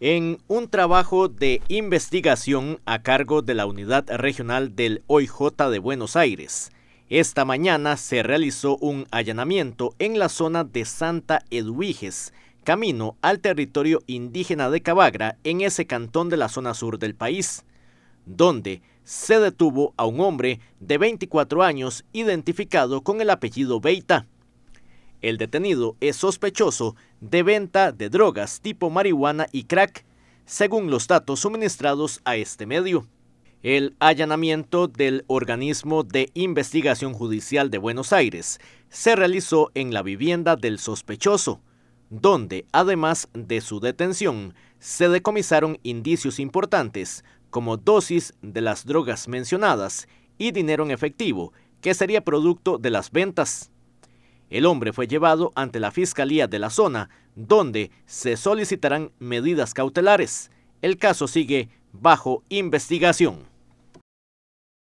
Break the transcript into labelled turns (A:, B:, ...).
A: En un trabajo de investigación a cargo de la Unidad Regional del OIJ de Buenos Aires, esta mañana se realizó un allanamiento en la zona de Santa Eduiges, camino al territorio indígena de Cabagra, en ese cantón de la zona sur del país, donde se detuvo a un hombre de 24 años identificado con el apellido Beita. El detenido es sospechoso de venta de drogas tipo marihuana y crack, según los datos suministrados a este medio. El allanamiento del organismo de investigación judicial de Buenos Aires se realizó en la vivienda del sospechoso, donde, además de su detención, se decomisaron indicios importantes como dosis de las drogas mencionadas y dinero en efectivo, que sería producto de las ventas. El hombre fue llevado ante la Fiscalía de la zona, donde se solicitarán medidas cautelares. El caso sigue bajo investigación.